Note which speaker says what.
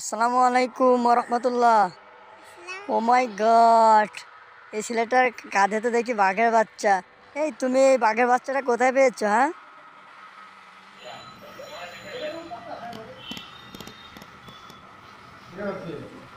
Speaker 1: আসসালামু আলাইকুম রহমতুল্লাহ ও মাই গড এই ছেলেটার কাঁধে তো দেখি বাঘের বাচ্চা এই তুমি এই বাঘের বাচ্চাটা কোথায় পেয়েছো হ্যাঁ
Speaker 2: Yeah,